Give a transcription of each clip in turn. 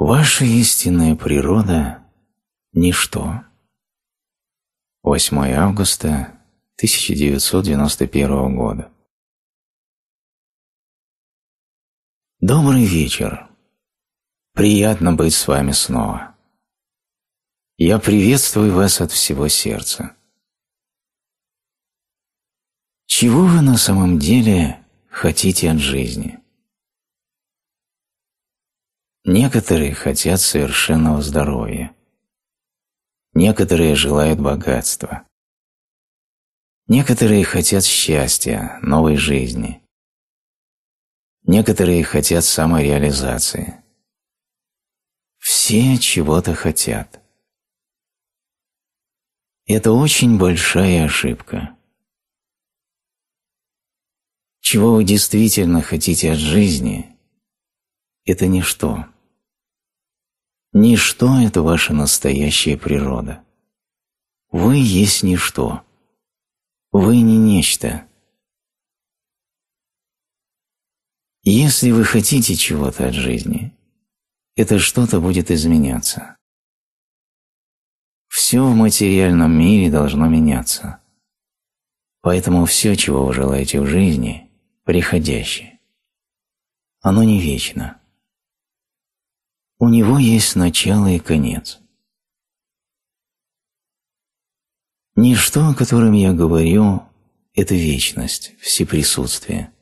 Ваша истинная природа – ничто. 8 августа 1991 года. Добрый вечер. Приятно быть с вами снова. Я приветствую вас от всего сердца. Чего вы на самом деле хотите от жизни? Некоторые хотят совершенного здоровья. Некоторые желают богатства. Некоторые хотят счастья, новой жизни. Некоторые хотят самореализации. Все чего-то хотят. Это очень большая ошибка. Чего вы действительно хотите от жизни – это ничто. Ничто – это ваша настоящая природа. Вы есть ничто. Вы не нечто. Если вы хотите чего-то от жизни, это что-то будет изменяться. Все в материальном мире должно меняться. Поэтому все, чего вы желаете в жизни, приходящее. Оно не вечно. У него есть начало и конец. Ничто, о котором я говорю, – это вечность, всеприсутствие.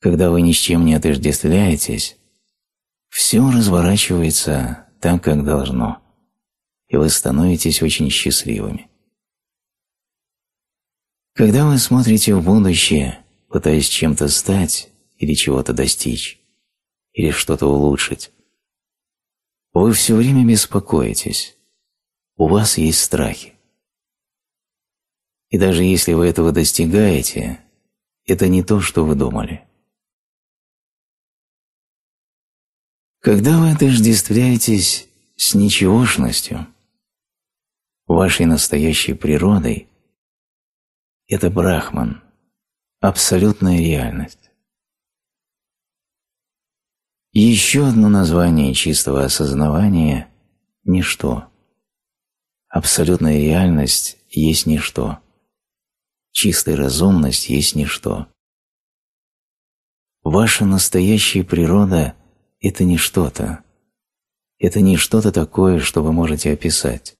Когда вы ни с чем не отождествляетесь, все разворачивается так, как должно, и вы становитесь очень счастливыми. Когда вы смотрите в будущее, пытаясь чем-то стать или чего-то достичь, или что-то улучшить, вы все время беспокоитесь. У вас есть страхи. И даже если вы этого достигаете, это не то, что вы думали. Когда вы отождествляетесь с ничегошностью, вашей настоящей природой, это брахман, абсолютная реальность еще одно название чистого осознавания – ничто. Абсолютная реальность есть ничто. Чистая разумность есть ничто. Ваша настоящая природа – это не что-то. Это не что-то такое, что вы можете описать.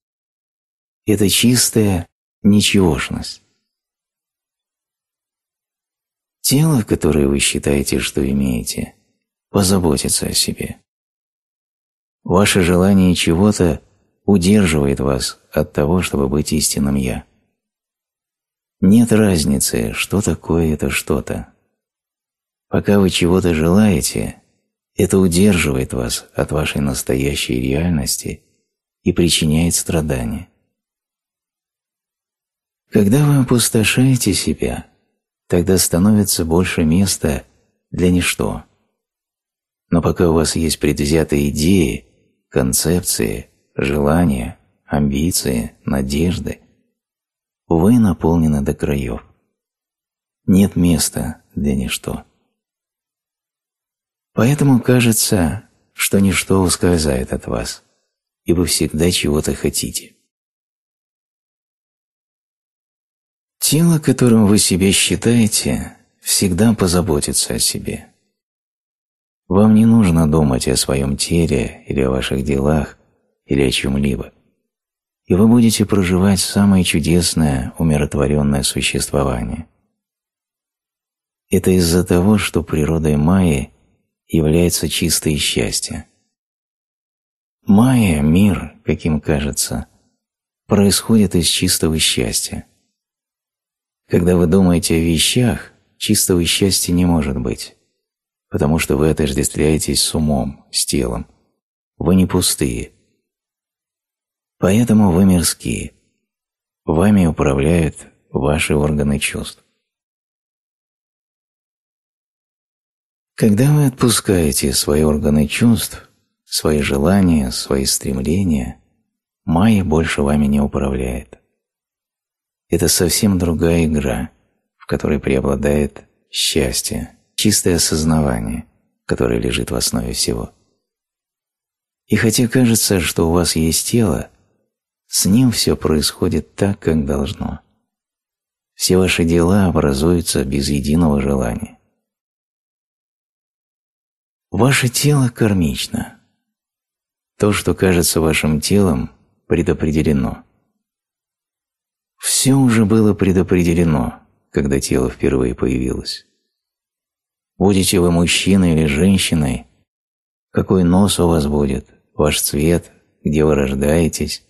Это чистая ничегошность. Тело, которое вы считаете, что имеете – позаботиться о себе. Ваше желание чего-то удерживает вас от того, чтобы быть истинным «я». Нет разницы, что такое это что-то. Пока вы чего-то желаете, это удерживает вас от вашей настоящей реальности и причиняет страдания. Когда вы опустошаете себя, тогда становится больше места для ничто – но пока у вас есть предвзятые идеи, концепции, желания, амбиции, надежды, вы наполнены до краев. Нет места для ничто. Поэтому кажется, что ничто ускользает от вас, и вы всегда чего-то хотите. Тело, которым вы себя считаете, всегда позаботится о себе. Вам не нужно думать о своем теле или о ваших делах или о чем-либо. И вы будете проживать самое чудесное, умиротворенное существование. Это из-за того, что природой Майи является чистое счастье. Майя, мир, каким кажется, происходит из чистого счастья. Когда вы думаете о вещах, чистого счастья не может быть потому что вы отождествляетесь с умом, с телом. Вы не пустые. Поэтому вы мирские. Вами управляют ваши органы чувств. Когда вы отпускаете свои органы чувств, свои желания, свои стремления, майя больше вами не управляет. Это совсем другая игра, в которой преобладает счастье, чистое осознавание, которое лежит в основе всего. И хотя кажется, что у вас есть тело, с ним все происходит так, как должно. Все ваши дела образуются без единого желания. Ваше тело кармично. То, что кажется вашим телом, предопределено. Все уже было предопределено, когда тело впервые появилось. Будете вы мужчиной или женщиной, какой нос у вас будет, ваш цвет, где вы рождаетесь,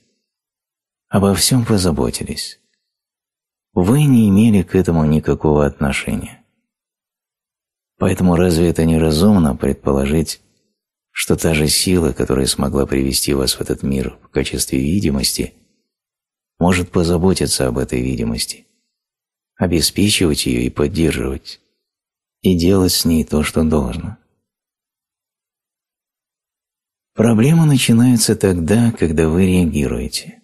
обо всем позаботились. Вы не имели к этому никакого отношения. Поэтому разве это неразумно предположить, что та же сила, которая смогла привести вас в этот мир в качестве видимости, может позаботиться об этой видимости, обеспечивать ее и поддерживать? и делать с ней то, что должно. Проблема начинается тогда, когда вы реагируете.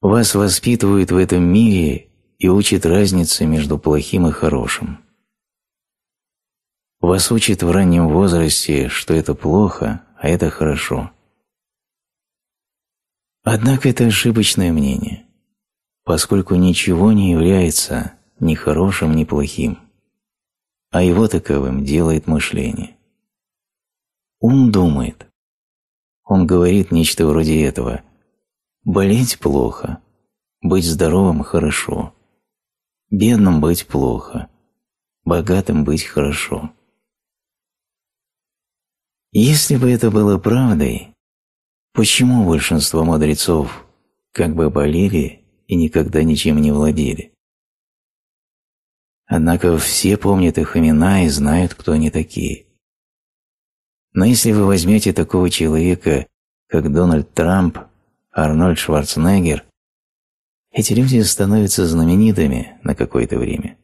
Вас воспитывают в этом мире и учат разнице между плохим и хорошим. Вас учат в раннем возрасте, что это плохо, а это хорошо. Однако это ошибочное мнение, поскольку ничего не является ни хорошим, ни плохим, а его таковым делает мышление. Ум думает. Он говорит нечто вроде этого. Болеть плохо, быть здоровым хорошо, бедным быть плохо, богатым быть хорошо. Если бы это было правдой, почему большинство мудрецов как бы болели и никогда ничем не владели? Однако все помнят их имена и знают, кто они такие. Но если вы возьмете такого человека, как Дональд Трамп, Арнольд Шварценеггер, эти люди становятся знаменитыми на какое-то время.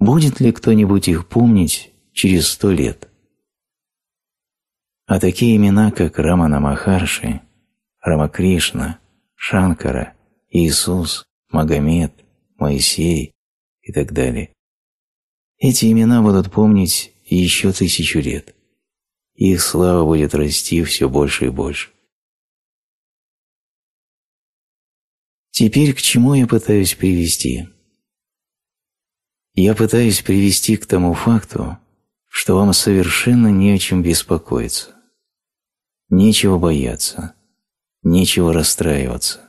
Будет ли кто-нибудь их помнить через сто лет? А такие имена, как Рамана Махарши, Рамакришна, Шанкара, Иисус, Магомед – Моисей и так далее. Эти имена будут помнить еще тысячу лет. Их слава будет расти все больше и больше. Теперь к чему я пытаюсь привести? Я пытаюсь привести к тому факту, что вам совершенно не о чем беспокоиться. Нечего бояться, нечего расстраиваться.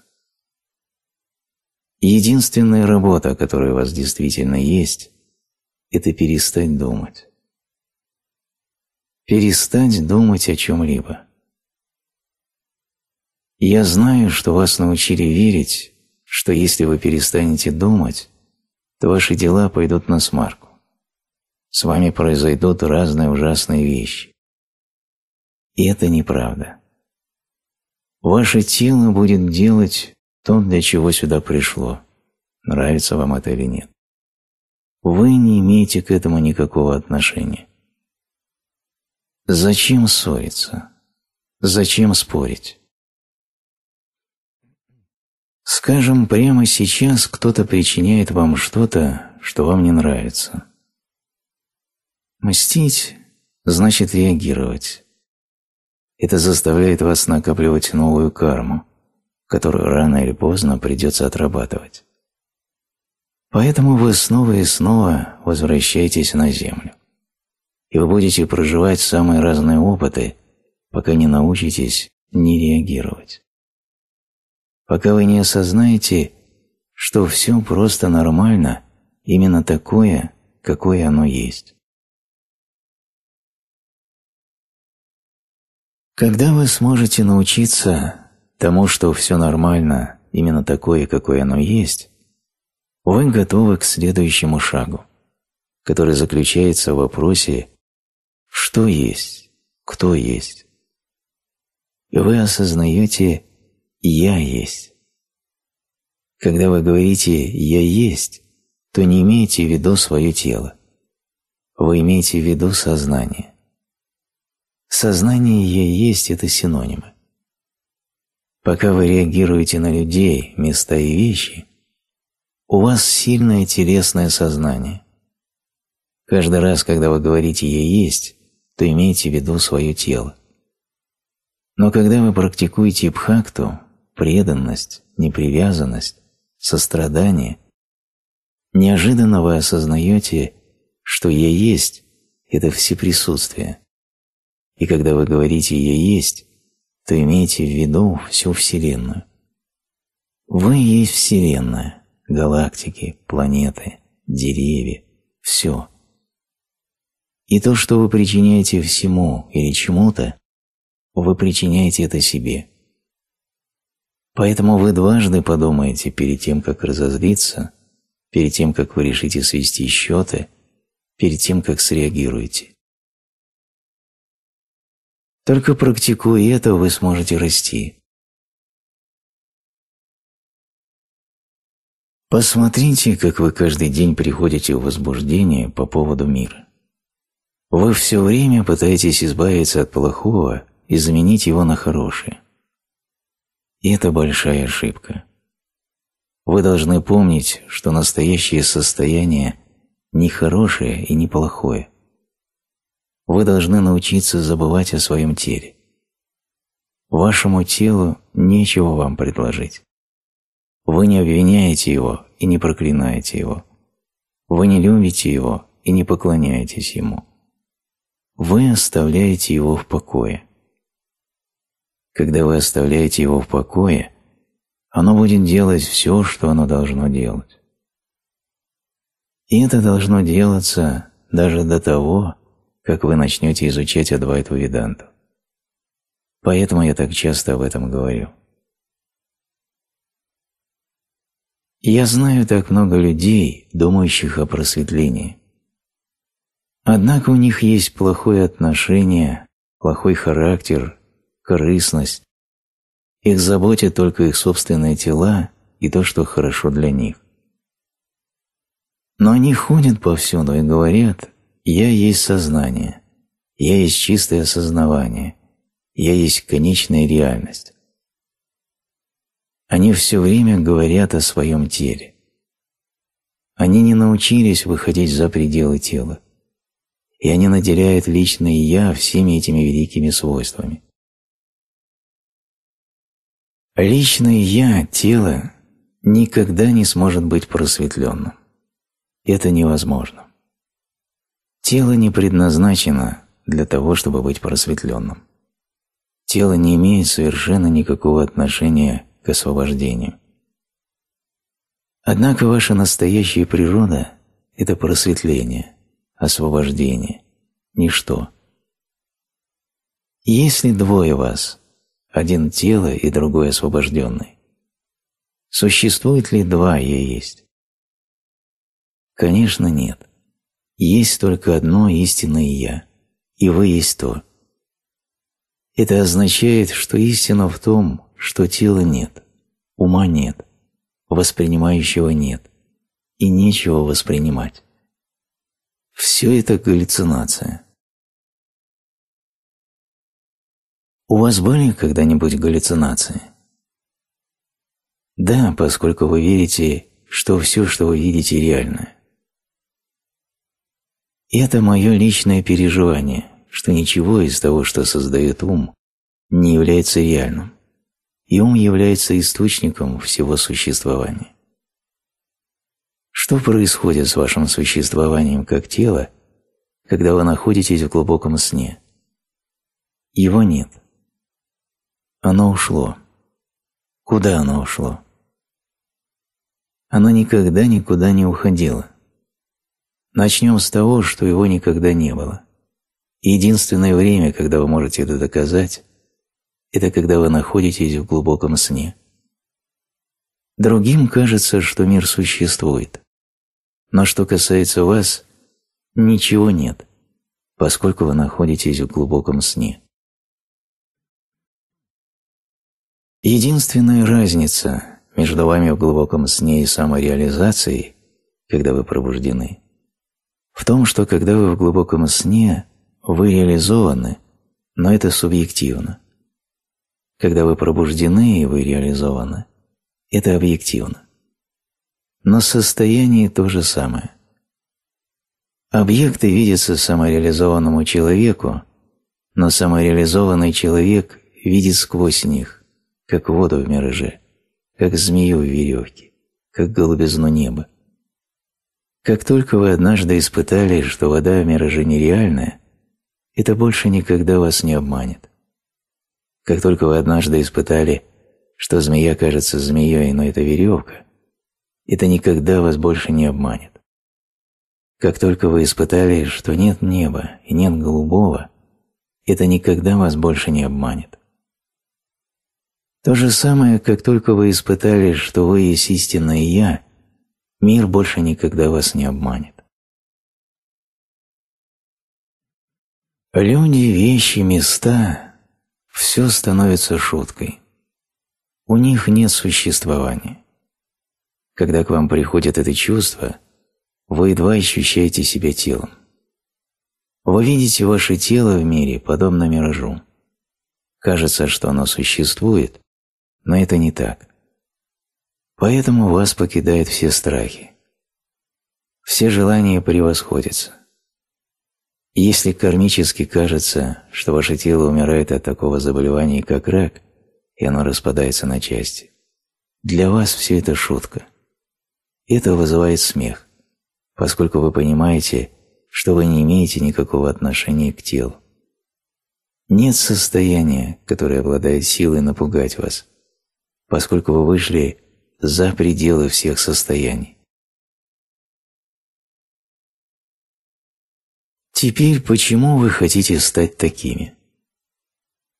Единственная работа, которая у вас действительно есть, это перестать думать. Перестать думать о чем-либо. Я знаю, что вас научили верить, что если вы перестанете думать, то ваши дела пойдут на смарку. С вами произойдут разные ужасные вещи. И это неправда. Ваше тело будет делать то, для чего сюда пришло, нравится вам это или нет. Вы не имеете к этому никакого отношения. Зачем ссориться? Зачем спорить? Скажем, прямо сейчас кто-то причиняет вам что-то, что вам не нравится. Мстить значит реагировать. Это заставляет вас накапливать новую карму, которую рано или поздно придется отрабатывать. Поэтому вы снова и снова возвращаетесь на Землю. И вы будете проживать самые разные опыты, пока не научитесь не реагировать. Пока вы не осознаете, что все просто нормально, именно такое, какое оно есть. Когда вы сможете научиться тому, что все нормально, именно такое, какое оно есть, вы готовы к следующему шагу, который заключается в вопросе «что есть?», «кто есть?». И вы осознаете «я есть». Когда вы говорите «я есть», то не имеете в виду свое тело. Вы имеете в виду сознание. Сознание и «я есть» – это синонимы. Пока вы реагируете на людей, места и вещи, у вас сильное телесное сознание. Каждый раз, когда вы говорите «я есть», то имейте в виду свое тело. Но когда вы практикуете бхакту, преданность, непривязанность, сострадание, неожиданно вы осознаете, что «я есть» – это всеприсутствие. И когда вы говорите «я есть», то имейте в виду всю Вселенную. Вы есть Вселенная, галактики, планеты, деревья, все. И то, что вы причиняете всему или чему-то, вы причиняете это себе. Поэтому вы дважды подумаете перед тем, как разозлиться, перед тем, как вы решите свести счеты, перед тем, как среагируете. Только практикуя это, вы сможете расти. Посмотрите, как вы каждый день приходите в возбуждение по поводу мира. Вы все время пытаетесь избавиться от плохого и заменить его на хорошее. И это большая ошибка. Вы должны помнить, что настоящее состояние не хорошее и не плохое – вы должны научиться забывать о своем теле. Вашему телу нечего вам предложить. Вы не обвиняете его и не проклинаете его. Вы не любите его и не поклоняетесь ему. Вы оставляете его в покое. Когда вы оставляете его в покое, оно будет делать все, что оно должно делать. И это должно делаться даже до того, как вы начнете изучать Адвайту Веданту. Поэтому я так часто об этом говорю. Я знаю так много людей, думающих о просветлении. Однако у них есть плохое отношение, плохой характер, корыстность. Их заботят только их собственные тела и то, что хорошо для них. Но они ходят повсюду и говорят, «Я есть сознание», «Я есть чистое осознавание», «Я есть конечная реальность». Они все время говорят о своем теле. Они не научились выходить за пределы тела, и они наделяют личное «я» всеми этими великими свойствами. Личное «я» тело никогда не сможет быть просветленным. Это невозможно. Тело не предназначено для того, чтобы быть просветленным. Тело не имеет совершенно никакого отношения к освобождению. Однако ваша настоящая природа – это просветление, освобождение, ничто. Если двое вас, один тело и другой освобожденный, существует ли два «я есть»? Конечно, нет есть только одно истинное «Я», и вы есть то. Это означает, что истина в том, что тела нет, ума нет, воспринимающего нет, и нечего воспринимать. Все это галлюцинация. У вас были когда-нибудь галлюцинации? Да, поскольку вы верите, что все, что вы видите, реальное это мое личное переживание, что ничего из того, что создает ум, не является реальным, и ум является источником всего существования. Что происходит с вашим существованием как тело, когда вы находитесь в глубоком сне? Его нет. Оно ушло. Куда оно ушло? Оно никогда никуда не уходило. Начнем с того, что его никогда не было. единственное время, когда вы можете это доказать, это когда вы находитесь в глубоком сне. Другим кажется, что мир существует. Но что касается вас, ничего нет, поскольку вы находитесь в глубоком сне. Единственная разница между вами в глубоком сне и самореализацией, когда вы пробуждены – в том, что когда вы в глубоком сне, вы реализованы, но это субъективно. Когда вы пробуждены и вы реализованы, это объективно. Но состояние то же самое. Объекты видятся самореализованному человеку, но самореализованный человек видит сквозь них, как воду в мираже, как змею в веревке, как голубизну неба. Как только вы однажды испытали, что вода в мираже нереальная, это больше никогда вас не обманет. Как только вы однажды испытали, что змея кажется змеей, но это веревка, это никогда вас больше не обманет. Как только вы испытали, что нет неба и нет голубого, это никогда вас больше не обманет. То же самое, как только вы испытали, что вы есть истинное «Я», Мир больше никогда вас не обманет. Люди, вещи, места – все становится шуткой. У них нет существования. Когда к вам приходит это чувство, вы едва ощущаете себя телом. Вы видите ваше тело в мире, подобно миражу. Кажется, что оно существует, но это не так. Поэтому вас покидают все страхи. Все желания превосходятся. если кармически кажется, что ваше тело умирает от такого заболевания, как рак, и оно распадается на части, для вас все это шутка. Это вызывает смех, поскольку вы понимаете, что вы не имеете никакого отношения к телу. Нет состояния, которое обладает силой напугать вас, поскольку вы вышли за пределы всех состояний. Теперь почему вы хотите стать такими?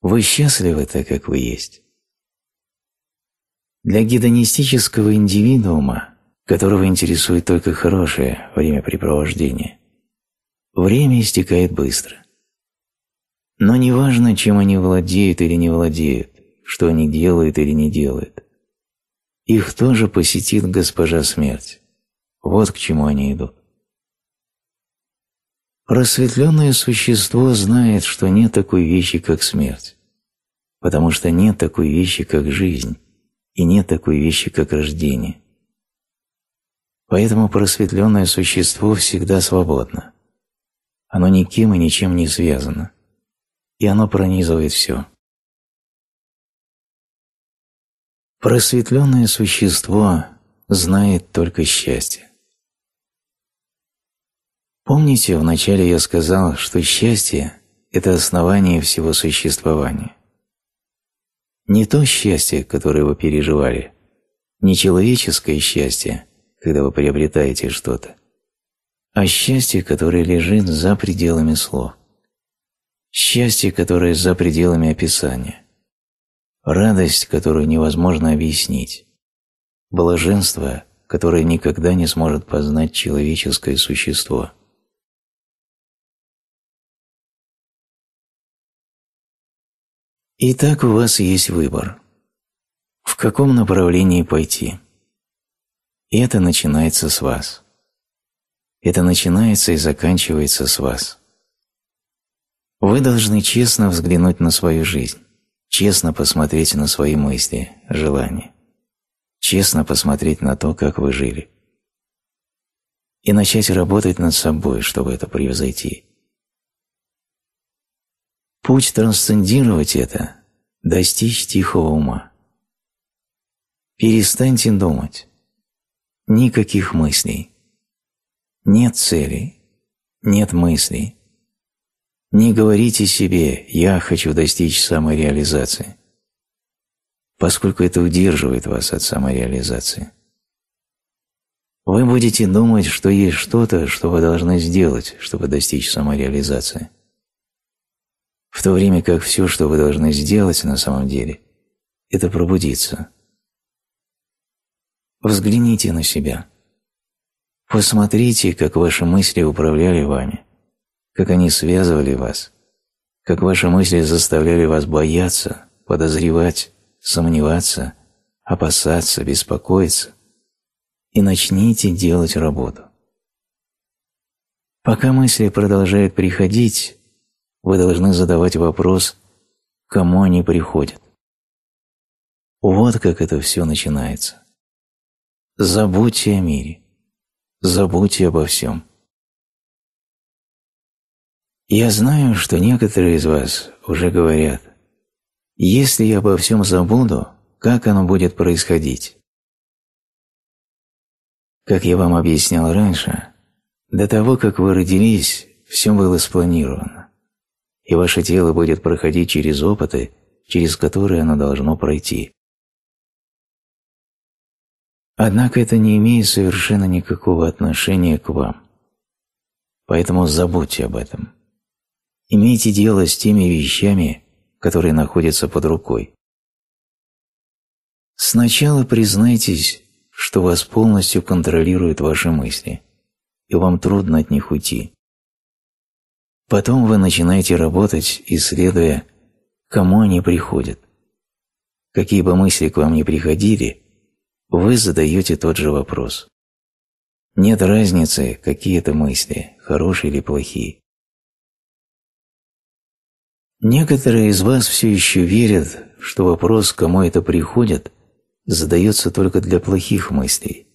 Вы счастливы так, как вы есть? Для гедонистического индивидуума, которого интересует только хорошее времяпрепровождение, время истекает быстро. Но неважно, чем они владеют или не владеют, что они делают или не делают – их тоже посетит госпожа смерть. Вот к чему они идут. Просветленное существо знает, что нет такой вещи, как смерть, потому что нет такой вещи, как жизнь, и нет такой вещи, как рождение. Поэтому просветленное существо всегда свободно. Оно никем и ничем не связано, и оно пронизывает все. Просветленное существо знает только счастье. Помните, вначале я сказал, что счастье – это основание всего существования. Не то счастье, которое вы переживали, не человеческое счастье, когда вы приобретаете что-то, а счастье, которое лежит за пределами слов, счастье, которое за пределами описания – радость, которую невозможно объяснить, блаженство, которое никогда не сможет познать человеческое существо. Итак, у вас есть выбор. В каком направлении пойти? И это начинается с вас. Это начинается и заканчивается с вас. Вы должны честно взглянуть на свою жизнь. Честно посмотреть на свои мысли, желания. Честно посмотреть на то, как вы жили. И начать работать над собой, чтобы это превзойти. Путь трансцендировать это – достичь тихого ума. Перестаньте думать. Никаких мыслей. Нет целей. Нет мыслей. Не говорите себе «я хочу достичь самореализации», поскольку это удерживает вас от самореализации. Вы будете думать, что есть что-то, что вы должны сделать, чтобы достичь самореализации. В то время как все, что вы должны сделать на самом деле, это пробудиться. Взгляните на себя. Посмотрите, как ваши мысли управляли вами – как они связывали вас, как ваши мысли заставляли вас бояться, подозревать, сомневаться, опасаться, беспокоиться, и начните делать работу. Пока мысли продолжают приходить, вы должны задавать вопрос, кому они приходят. Вот как это все начинается. Забудьте о мире. Забудьте обо всем. Я знаю, что некоторые из вас уже говорят, если я обо всем забуду, как оно будет происходить? Как я вам объяснял раньше, до того, как вы родились, все было спланировано, и ваше тело будет проходить через опыты, через которые оно должно пройти. Однако это не имеет совершенно никакого отношения к вам. Поэтому забудьте об этом имейте дело с теми вещами, которые находятся под рукой. Сначала признайтесь, что вас полностью контролируют ваши мысли, и вам трудно от них уйти. Потом вы начинаете работать, исследуя, кому они приходят. Какие бы мысли к вам ни приходили, вы задаете тот же вопрос. Нет разницы, какие это мысли, хорошие или плохие. Некоторые из вас все еще верят, что вопрос, кому это приходит, задается только для плохих мыслей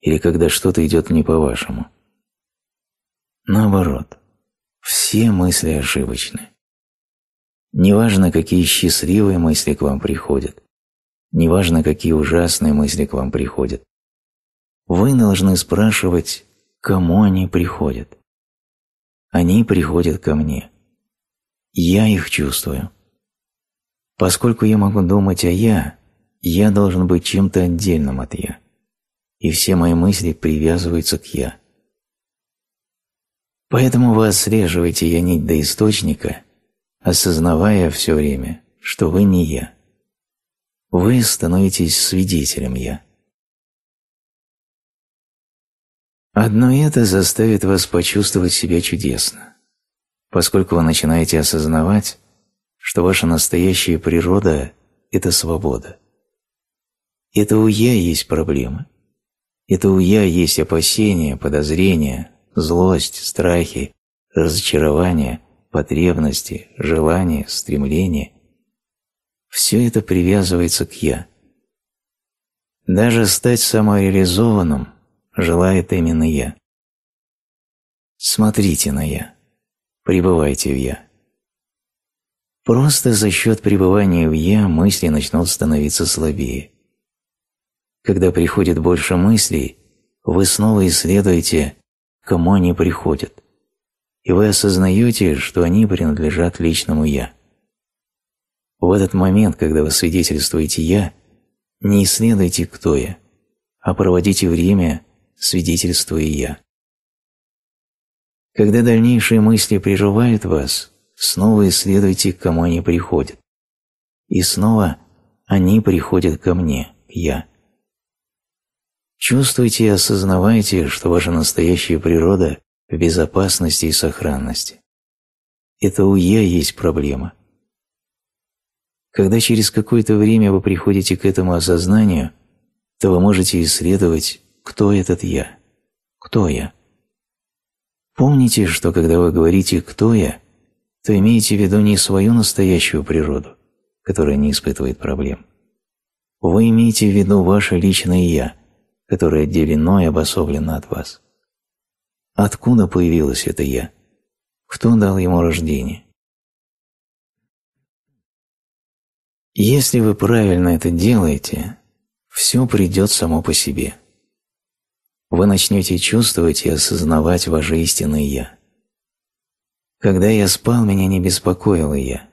или когда что-то идет не по-вашему. Наоборот, все мысли ошибочны. Неважно, какие счастливые мысли к вам приходят, неважно, какие ужасные мысли к вам приходят, вы должны спрашивать, кому они приходят. Они приходят ко мне. Я их чувствую. Поскольку я могу думать о «я», я должен быть чем-то отдельным от «я», и все мои мысли привязываются к «я». Поэтому вы отслеживаете «я» нить до источника, осознавая все время, что вы не «я». Вы становитесь свидетелем «я». Одно это заставит вас почувствовать себя чудесно поскольку вы начинаете осознавать, что ваша настоящая природа – это свобода. Это у «я» есть проблемы. Это у «я» есть опасения, подозрения, злость, страхи, разочарования, потребности, желания, стремления. Все это привязывается к «я». Даже стать самореализованным желает именно «я». Смотрите на «я» пребывайте в «я». Просто за счет пребывания в «я» мысли начнут становиться слабее. Когда приходит больше мыслей, вы снова исследуете, кому они приходят, и вы осознаете, что они принадлежат личному «я». В этот момент, когда вы свидетельствуете «я», не исследуйте, кто я, а проводите время, свидетельствуя «я». Когда дальнейшие мысли приживают вас, снова исследуйте, к кому они приходят. И снова они приходят ко мне, Я. Чувствуйте и осознавайте, что ваша настоящая природа в безопасности и сохранности. Это у «я» есть проблема. Когда через какое-то время вы приходите к этому осознанию, то вы можете исследовать, кто этот «я», кто я, Помните, что когда вы говорите «кто я», то имеете в виду не свою настоящую природу, которая не испытывает проблем. Вы имеете в виду ваше личное «я», которое отделено и обособлено от вас. Откуда появилось это «я»? Кто дал ему рождение? Если вы правильно это делаете, все придет само по себе – вы начнете чувствовать и осознавать ваше истинное «Я». Когда я спал, меня не беспокоило «Я».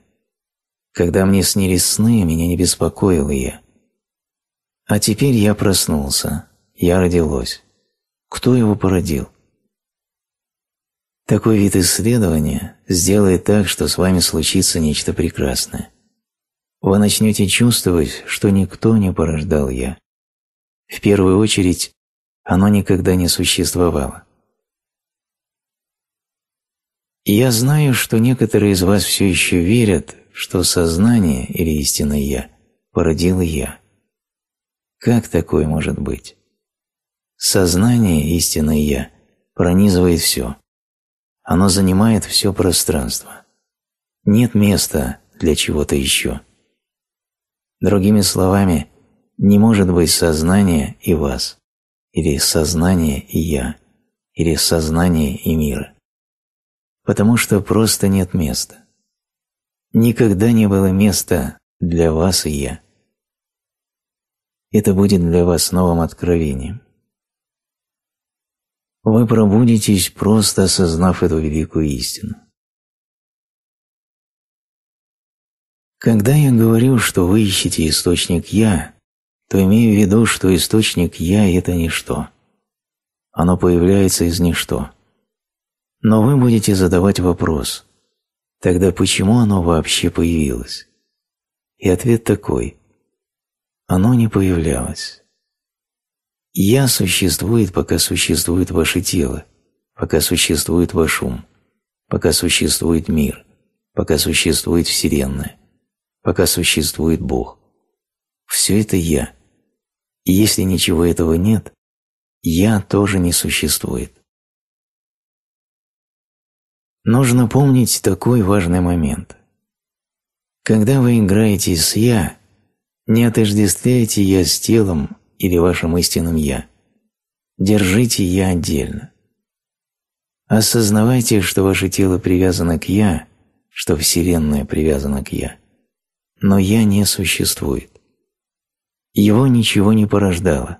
Когда мне снились сны, меня не беспокоило «Я». А теперь я проснулся, я родилось. Кто его породил? Такой вид исследования сделает так, что с вами случится нечто прекрасное. Вы начнете чувствовать, что никто не порождал «я». В первую очередь, оно никогда не существовало. я знаю, что некоторые из вас все еще верят, что сознание или истинное «я» породил «я». Как такое может быть? Сознание, истинное «я», пронизывает все. Оно занимает все пространство. Нет места для чего-то еще. Другими словами, не может быть сознания и вас или сознание и я, или сознание и мира. Потому что просто нет места. Никогда не было места для вас и я. Это будет для вас новым откровением. Вы пробудитесь, просто осознав эту великую истину. Когда я говорю, что вы ищете источник «я», то имею в виду, что источник «я» – это ничто. Оно появляется из ничто. Но вы будете задавать вопрос, тогда почему оно вообще появилось? И ответ такой – оно не появлялось. «Я» существует, пока существует ваше тело, пока существует ваш ум, пока существует мир, пока существует Вселенная, пока существует Бог. Все это «я», если ничего этого нет, «я» тоже не существует. Нужно помнить такой важный момент. Когда вы играете с «я», не отождествляйте «я» с телом или вашим истинным «я». Держите «я» отдельно. Осознавайте, что ваше тело привязано к «я», что Вселенная привязана к «я». Но «я» не существует его ничего не порождало.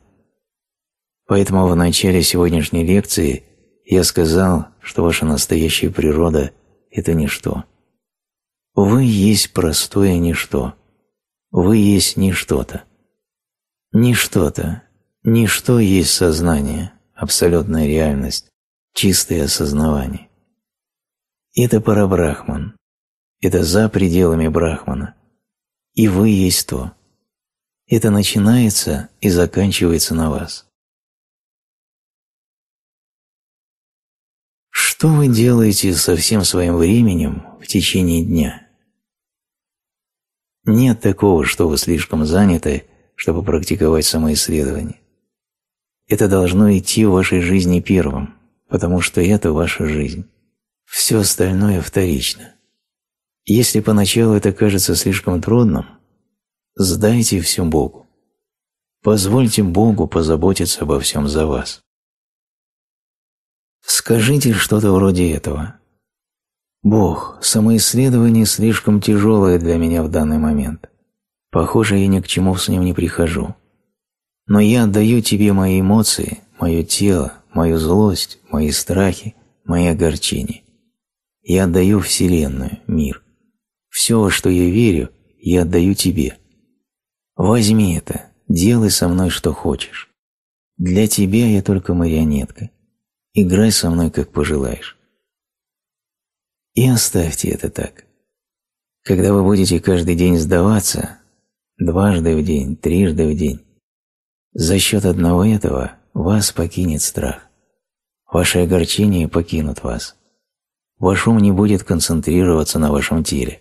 Поэтому в начале сегодняшней лекции я сказал, что ваша настоящая природа – это ничто. Вы есть простое ничто. Вы есть ничто то ничто то Ничто есть сознание, абсолютная реальность, чистое осознавание. Это парабрахман. Это за пределами брахмана. И вы есть то. Это начинается и заканчивается на вас. Что вы делаете со всем своим временем в течение дня? Нет такого, что вы слишком заняты, чтобы практиковать самоисследование. Это должно идти в вашей жизни первым, потому что это ваша жизнь. Все остальное вторично. Если поначалу это кажется слишком трудным – Сдайте все Богу. Позвольте Богу позаботиться обо всем за вас. Скажите что-то вроде этого. «Бог, самоисследование слишком тяжелое для меня в данный момент. Похоже, я ни к чему с ним не прихожу. Но я отдаю тебе мои эмоции, мое тело, мою злость, мои страхи, мои огорчения. Я отдаю Вселенную, мир. Все, во что я верю, я отдаю тебе. Возьми это, делай со мной что хочешь. Для тебя я только марионетка. Играй со мной, как пожелаешь. И оставьте это так. Когда вы будете каждый день сдаваться, дважды в день, трижды в день, за счет одного этого вас покинет страх. Ваши огорчения покинут вас. Ваш ум не будет концентрироваться на вашем теле.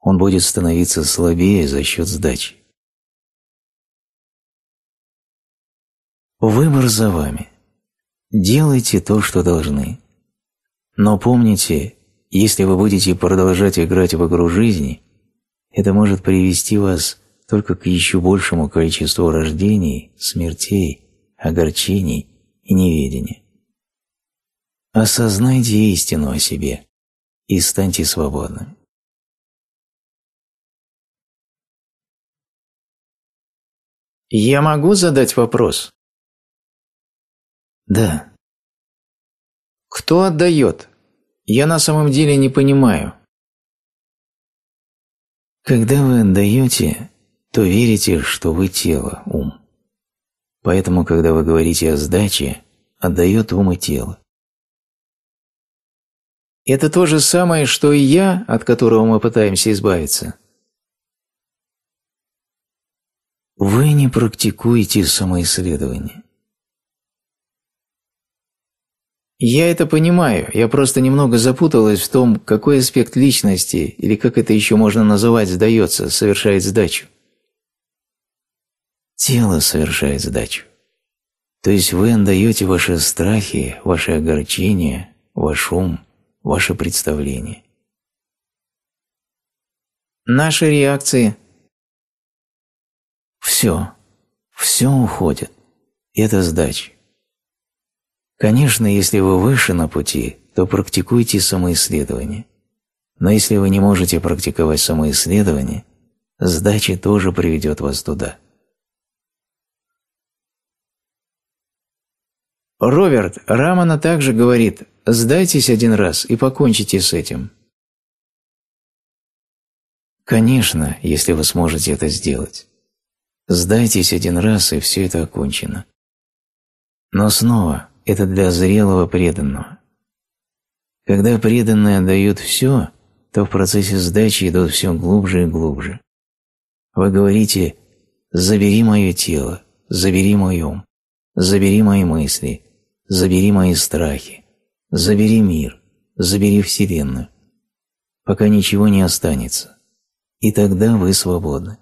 Он будет становиться слабее за счет сдачи. Выбор за вами. Делайте то, что должны. Но помните, если вы будете продолжать играть в игру жизни, это может привести вас только к еще большему количеству рождений, смертей, огорчений и неведения. Осознайте истину о себе и станьте свободными. Я могу задать вопрос? Да. Кто отдает? Я на самом деле не понимаю. Когда вы отдаете, то верите, что вы тело, ум. Поэтому, когда вы говорите о сдаче, отдает ум и тело. Это то же самое, что и я, от которого мы пытаемся избавиться. Вы не практикуете самоисследование. Я это понимаю, я просто немного запуталась в том, какой аспект личности, или как это еще можно называть, сдается, совершает сдачу. Тело совершает сдачу. То есть вы отдаете ваши страхи, ваши огорчения, ваш ум, ваши представления, Наши реакции. Все. Все уходит. Это сдача. Конечно, если вы выше на пути, то практикуйте самоисследование. Но если вы не можете практиковать самоисследование, сдача тоже приведет вас туда. Роберт Рамана также говорит «Сдайтесь один раз и покончите с этим». Конечно, если вы сможете это сделать. Сдайтесь один раз, и все это окончено. Но снова, это для зрелого преданного. Когда преданные отдают все, то в процессе сдачи идут все глубже и глубже. Вы говорите «забери мое тело», «забери мой ум», «забери мои мысли», «забери мои страхи», «забери мир», «забери вселенную», пока ничего не останется. И тогда вы свободны.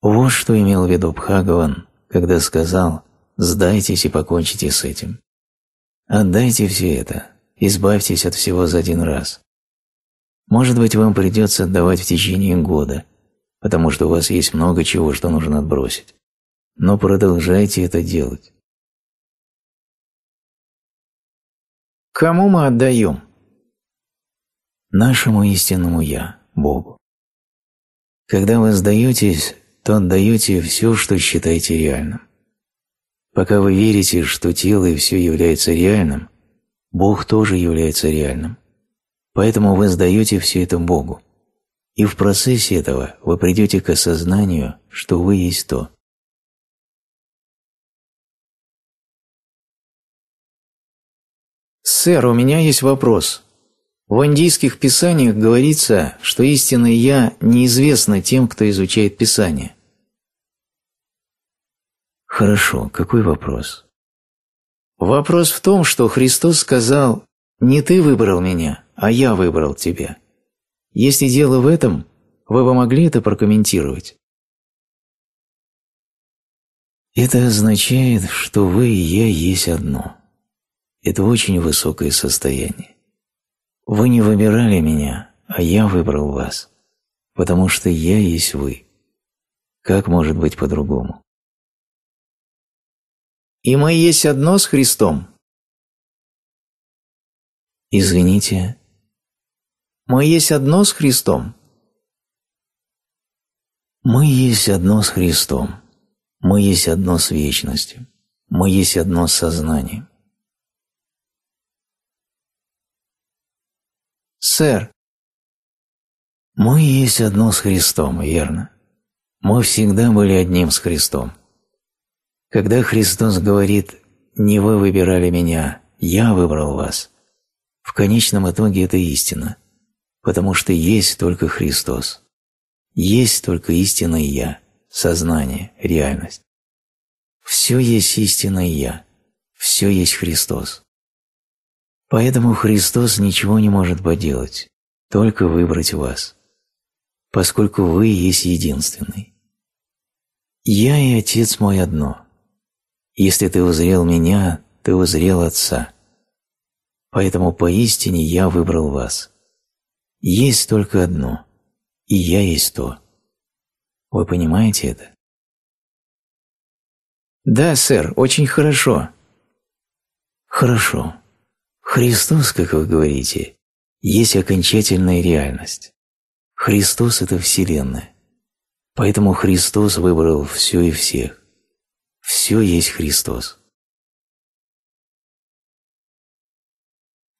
Вот что имел в виду Бхагаван, когда сказал – Сдайтесь и покончите с этим. Отдайте все это, избавьтесь от всего за один раз. Может быть, вам придется отдавать в течение года, потому что у вас есть много чего, что нужно отбросить. Но продолжайте это делать. Кому мы отдаем? Нашему истинному Я, Богу. Когда вы сдаетесь, то отдаете все, что считаете реальным. Пока вы верите, что тело и все является реальным, Бог тоже является реальным. Поэтому вы сдаете все это Богу. И в процессе этого вы придете к осознанию, что вы есть то. «Сэр, у меня есть вопрос. В индийских писаниях говорится, что истинное «я» неизвестно тем, кто изучает писание. Хорошо, какой вопрос? Вопрос в том, что Христос сказал «Не ты выбрал меня, а я выбрал тебя». Если дело в этом, вы бы могли это прокомментировать? Это означает, что вы и я есть одно. Это очень высокое состояние. Вы не выбирали меня, а я выбрал вас, потому что я есть вы. Как может быть по-другому? и мы есть одно с Христом. Извините. Мы есть одно с Христом. Мы есть одно с Христом. Мы есть одно с вечностью. Мы есть одно с сознанием. Сэр, мы есть одно с Христом, верно? Мы всегда были одним с Христом. Когда Христос говорит «Не вы выбирали меня, я выбрал вас», в конечном итоге это истина, потому что есть только Христос. Есть только истинное «Я», сознание, реальность. Все есть истинное «Я», все есть Христос. Поэтому Христос ничего не может поделать, только выбрать вас, поскольку вы есть единственный. «Я и Отец мой одно», если ты узрел меня, ты узрел Отца. Поэтому поистине я выбрал вас. Есть только одно, и я есть то. Вы понимаете это? Да, сэр, очень хорошо. Хорошо. Христос, как вы говорите, есть окончательная реальность. Христос – это Вселенная. Поэтому Христос выбрал все и всех. Все есть Христос.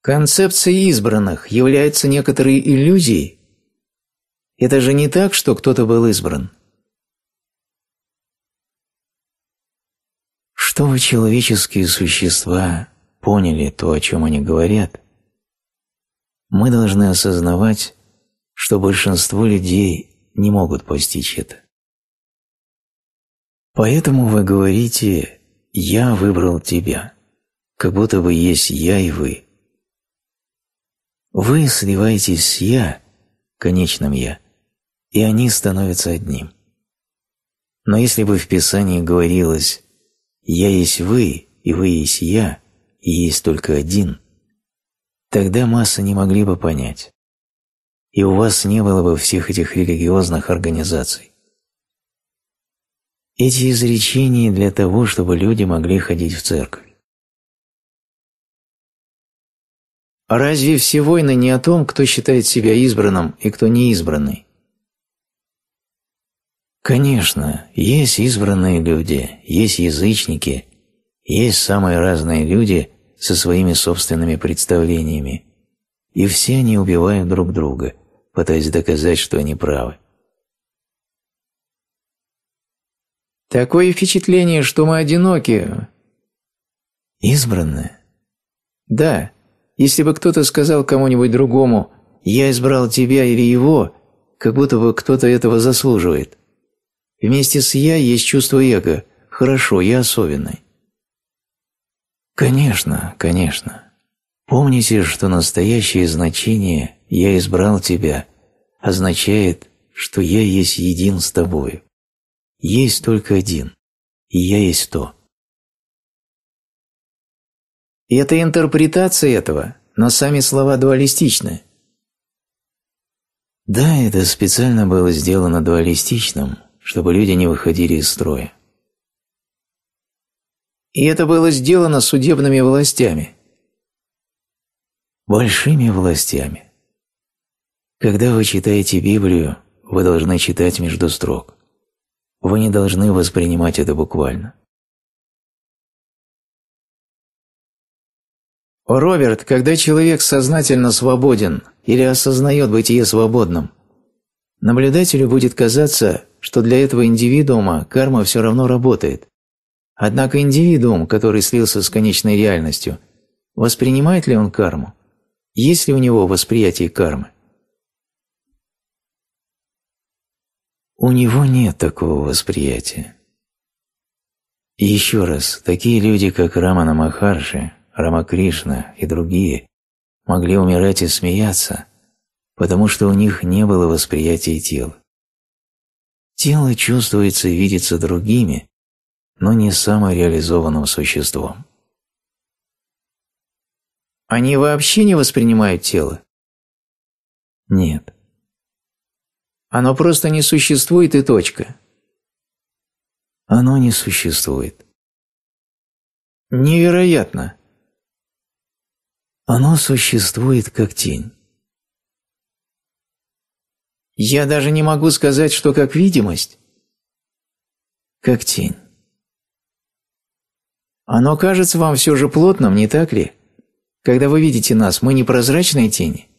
Концепция избранных является некоторой иллюзией. Это же не так, что кто-то был избран. Чтобы человеческие существа поняли то, о чем они говорят, мы должны осознавать, что большинство людей не могут постичь это. Поэтому вы говорите «я выбрал тебя», как будто бы есть «я» и «вы». Вы сливаетесь с «я», конечным «я», и они становятся одним. Но если бы в Писании говорилось «я есть вы, и вы есть я, и есть только один», тогда массы не могли бы понять, и у вас не было бы всех этих религиозных организаций. Эти изречения для того, чтобы люди могли ходить в церковь. А разве все войны не о том, кто считает себя избранным и кто не избранный? Конечно, есть избранные люди, есть язычники, есть самые разные люди со своими собственными представлениями, и все они убивают друг друга, пытаясь доказать, что они правы. Такое впечатление, что мы одиноки. Избранные? Да. Если бы кто-то сказал кому-нибудь другому «я избрал тебя» или «его», как будто бы кто-то этого заслуживает. Вместе с «я» есть чувство эго. Хорошо, я особенный. Конечно, конечно. Помните, что настоящее значение «я избрал тебя» означает, что я есть един с тобою есть только один, и я есть то. И это интерпретация этого, но сами слова дуалистичны. Да, это специально было сделано дуалистичным, чтобы люди не выходили из строя. И это было сделано судебными властями. Большими властями. Когда вы читаете Библию, вы должны читать между строк. Вы не должны воспринимать это буквально. Роберт, когда человек сознательно свободен или осознает бытие свободным, наблюдателю будет казаться, что для этого индивидуума карма все равно работает. Однако индивидуум, который слился с конечной реальностью, воспринимает ли он карму? Есть ли у него восприятие кармы? У него нет такого восприятия. И еще раз, такие люди, как Рамана Махарши, Рамакришна и другие, могли умирать и смеяться, потому что у них не было восприятия тела. Тело чувствуется и видится другими, но не самореализованным существом. Они вообще не воспринимают тело? Нет. Оно просто не существует и точка. Оно не существует. Невероятно. Оно существует как тень. Я даже не могу сказать, что как видимость, как тень. Оно кажется вам все же плотным, не так ли? Когда вы видите нас, мы не прозрачные тени,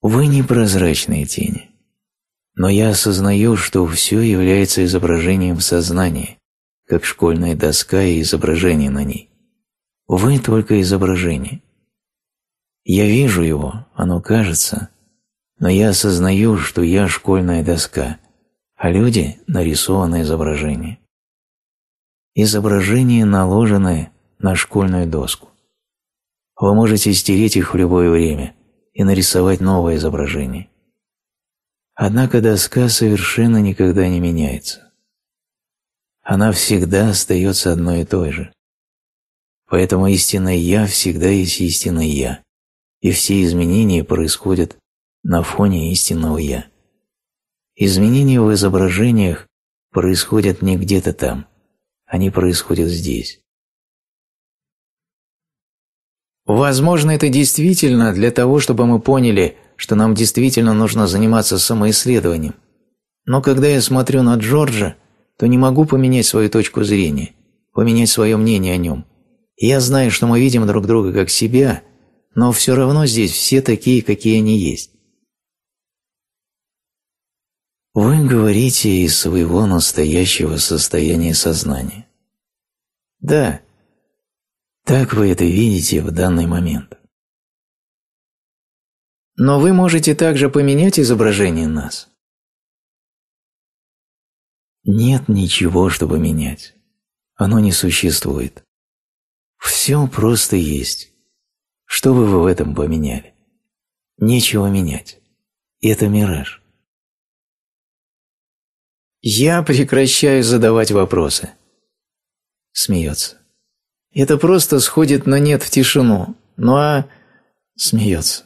вы непрозрачные тени, но я осознаю, что все является изображением в сознании, как школьная доска и изображение на ней. Вы только изображение. Я вижу его, оно кажется, но я осознаю, что я школьная доска, а люди – нарисованное изображение. Изображение наложено на школьную доску. Вы можете стереть их в любое время – и нарисовать новое изображение. Однако доска совершенно никогда не меняется. Она всегда остается одной и той же. Поэтому истинное «я» всегда есть истинное «я», и все изменения происходят на фоне истинного «я». Изменения в изображениях происходят не где-то там, они происходят здесь. Возможно, это действительно для того, чтобы мы поняли, что нам действительно нужно заниматься самоисследованием. Но когда я смотрю на Джорджа, то не могу поменять свою точку зрения, поменять свое мнение о нем. Я знаю, что мы видим друг друга как себя, но все равно здесь все такие, какие они есть. Вы говорите из своего настоящего состояния сознания. Да, так вы это видите в данный момент. Но вы можете также поменять изображение нас. Нет ничего, чтобы менять. Оно не существует. Все просто есть. Что бы вы в этом поменяли? Нечего менять. Это мираж. Я прекращаю задавать вопросы. Смеется. Это просто сходит на нет в тишину. Ну а... смеется.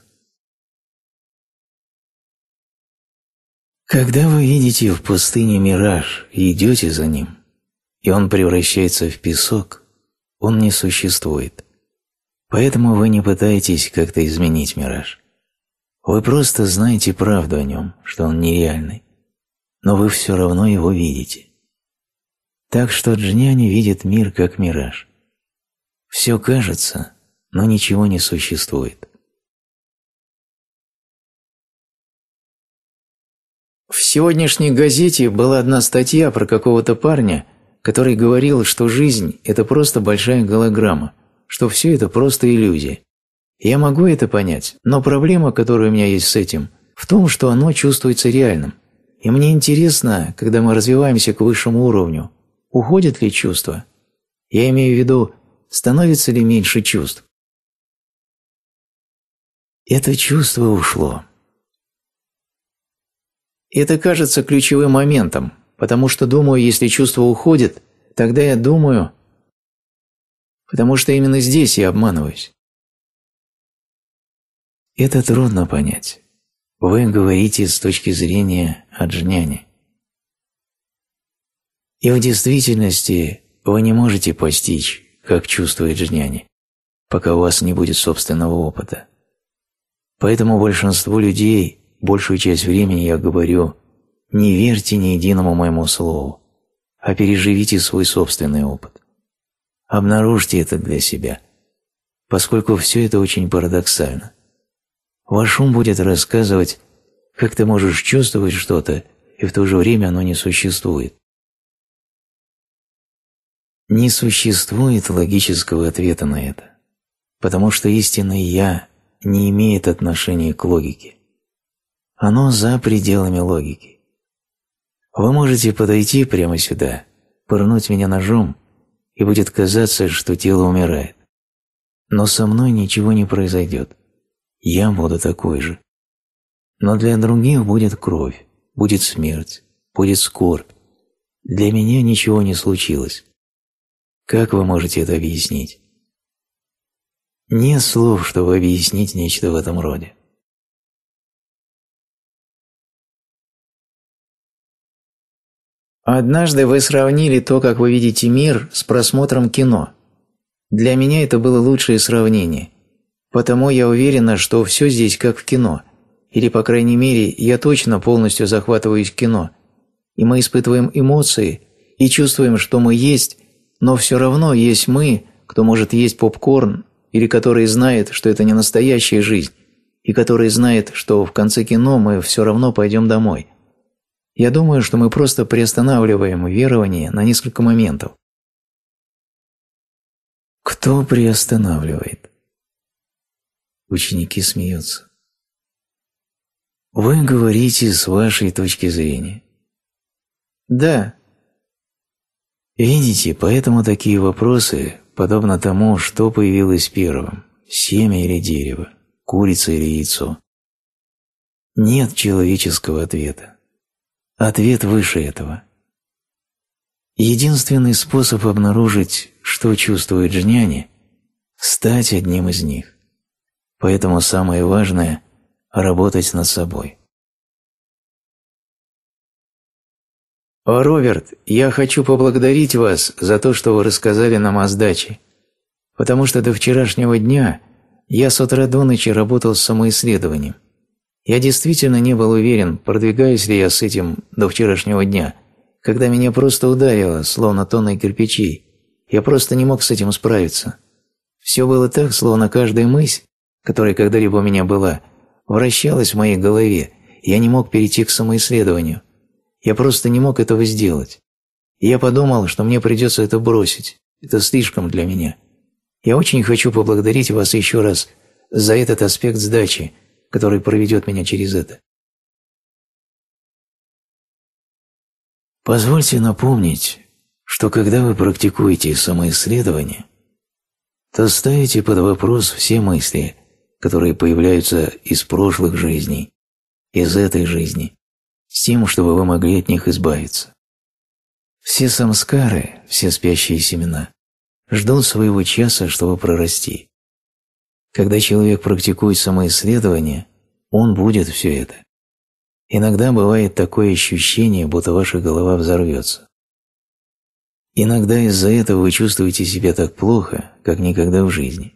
Когда вы видите в пустыне мираж и идете за ним, и он превращается в песок, он не существует. Поэтому вы не пытаетесь как-то изменить мираж. Вы просто знаете правду о нем, что он нереальный, но вы все равно его видите. Так что Джняни видит мир как мираж. Все кажется, но ничего не существует. В сегодняшней газете была одна статья про какого-то парня, который говорил, что жизнь – это просто большая голограмма, что все это просто иллюзия. Я могу это понять, но проблема, которая у меня есть с этим, в том, что оно чувствуется реальным. И мне интересно, когда мы развиваемся к высшему уровню, уходит ли чувство? Я имею в виду, становится ли меньше чувств? Это чувство ушло. Это кажется ключевым моментом, потому что думаю, если чувство уходит, тогда я думаю, потому что именно здесь я обманываюсь. Это трудно понять. Вы говорите с точки зрения аджняни. И в действительности вы не можете постичь, как чувствует жняни, пока у вас не будет собственного опыта. Поэтому большинству людей большую часть времени я говорю «не верьте ни единому моему слову, а переживите свой собственный опыт. Обнаружьте это для себя, поскольку все это очень парадоксально. Ваш ум будет рассказывать, как ты можешь чувствовать что-то, и в то же время оно не существует. Не существует логического ответа на это, потому что истинное «я» не имеет отношения к логике. Оно за пределами логики. Вы можете подойти прямо сюда, пырнуть меня ножом, и будет казаться, что тело умирает. Но со мной ничего не произойдет. Я буду такой же. Но для других будет кровь, будет смерть, будет скорбь. Для меня ничего не случилось. Как вы можете это объяснить? Нет слов, чтобы объяснить нечто в этом роде. Однажды вы сравнили то, как вы видите мир, с просмотром кино. Для меня это было лучшее сравнение. Потому я уверена, что все здесь как в кино. Или, по крайней мере, я точно полностью захватываюсь кино. И мы испытываем эмоции и чувствуем, что мы есть но все равно есть мы, кто может есть попкорн, или который знает, что это не настоящая жизнь, и который знает, что в конце кино мы все равно пойдем домой. Я думаю, что мы просто приостанавливаем верование на несколько моментов. Кто приостанавливает? Ученики смеются. Вы говорите с вашей точки зрения. Да, Видите, поэтому такие вопросы подобно тому, что появилось первым – семя или дерево, курица или яйцо. Нет человеческого ответа. Ответ выше этого. Единственный способ обнаружить, что чувствует жняни – стать одним из них. Поэтому самое важное – работать над собой – Роберт, я хочу поблагодарить вас за то, что вы рассказали нам о сдаче, потому что до вчерашнего дня я с утра до ночи работал с самоисследованием. Я действительно не был уверен, продвигаюсь ли я с этим до вчерашнего дня, когда меня просто ударило, словно тонной кирпичи. Я просто не мог с этим справиться. Все было так, словно каждая мысль, которая когда-либо у меня была, вращалась в моей голове, я не мог перейти к самоисследованию – я просто не мог этого сделать. я подумал, что мне придется это бросить. Это слишком для меня. Я очень хочу поблагодарить вас еще раз за этот аспект сдачи, который проведет меня через это. Позвольте напомнить, что когда вы практикуете самоисследование, то ставите под вопрос все мысли, которые появляются из прошлых жизней, из этой жизни, с тем, чтобы вы могли от них избавиться. Все самскары, все спящие семена, ждут своего часа, чтобы прорасти. Когда человек практикует самоисследование, он будет все это. Иногда бывает такое ощущение, будто ваша голова взорвется. Иногда из-за этого вы чувствуете себя так плохо, как никогда в жизни.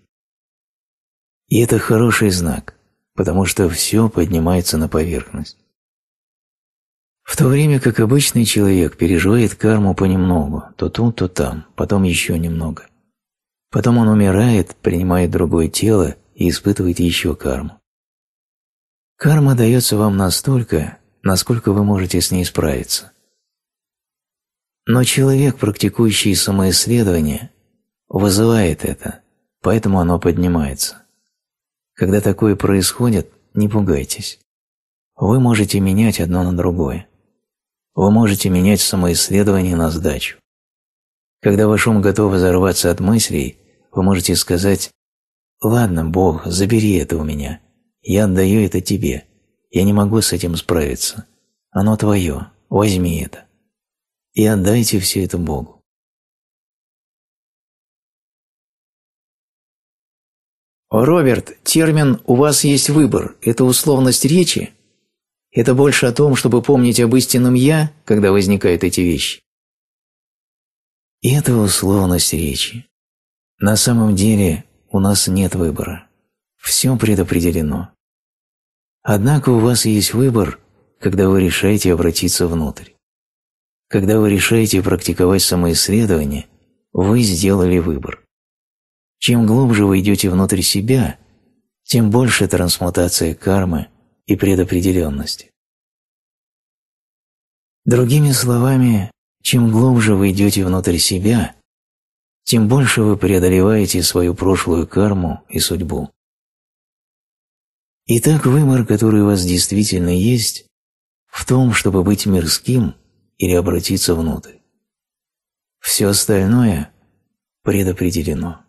И это хороший знак, потому что все поднимается на поверхность. В то время как обычный человек переживает карму понемногу, то тут, то там, потом еще немного. Потом он умирает, принимает другое тело и испытывает еще карму. Карма дается вам настолько, насколько вы можете с ней справиться. Но человек, практикующий самоисследование, вызывает это, поэтому оно поднимается. Когда такое происходит, не пугайтесь. Вы можете менять одно на другое вы можете менять самоисследование на сдачу. Когда ваш ум готов взорваться от мыслей, вы можете сказать «Ладно, Бог, забери это у меня. Я отдаю это тебе. Я не могу с этим справиться. Оно твое. Возьми это». И отдайте все это Богу. Роберт, термин «у вас есть выбор» – это условность речи? Это больше о том, чтобы помнить об истинном «я», когда возникают эти вещи. И это условность речи. На самом деле у нас нет выбора. Все предопределено. Однако у вас есть выбор, когда вы решаете обратиться внутрь. Когда вы решаете практиковать самоисследование, вы сделали выбор. Чем глубже вы идете внутрь себя, тем больше трансмутация кармы – и предопределенности. Другими словами, чем глубже вы идете внутрь себя, тем больше вы преодолеваете свою прошлую карму и судьбу. Итак, выбор, который у вас действительно есть, в том, чтобы быть мирским или обратиться внутрь. Все остальное предопределено.